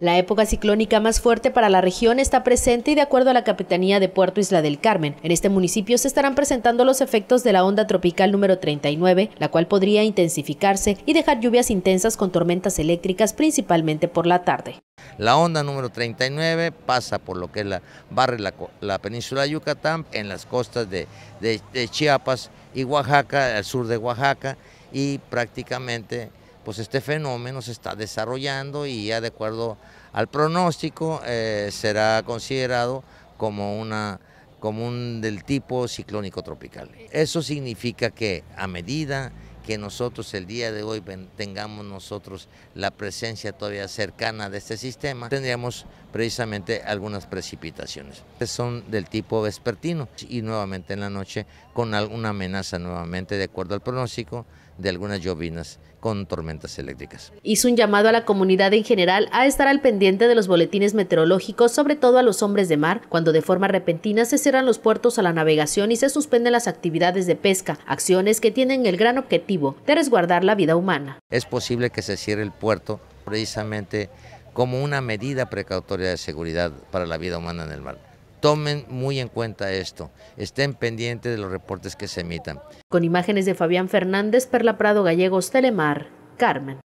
La época ciclónica más fuerte para la región está presente y de acuerdo a la Capitanía de Puerto Isla del Carmen, en este municipio se estarán presentando los efectos de la onda tropical número 39, la cual podría intensificarse y dejar lluvias intensas con tormentas eléctricas principalmente por la tarde. La onda número 39 pasa por lo que es la, barre la, la península de Yucatán, en las costas de, de Chiapas y Oaxaca, al sur de Oaxaca y prácticamente pues este fenómeno se está desarrollando y ya de acuerdo al pronóstico eh, será considerado como una como del tipo ciclónico tropical. Eso significa que a medida que nosotros el día de hoy tengamos nosotros la presencia todavía cercana de este sistema, tendríamos precisamente algunas precipitaciones. Son del tipo vespertino y nuevamente en la noche con alguna amenaza nuevamente de acuerdo al pronóstico de algunas llovinas con tormentas eléctricas. Hizo un llamado a la comunidad en general a estar al pendiente de los boletines meteorológicos, sobre todo a los hombres de mar, cuando de forma repentina se cierran los puertos a la navegación y se suspenden las actividades de pesca, acciones que tienen el gran objetivo de resguardar la vida humana. Es posible que se cierre el puerto precisamente como una medida precautoria de seguridad para la vida humana en el mar. Tomen muy en cuenta esto, estén pendientes de los reportes que se emitan. Con imágenes de Fabián Fernández, Perla Prado Gallegos, Telemar, Carmen.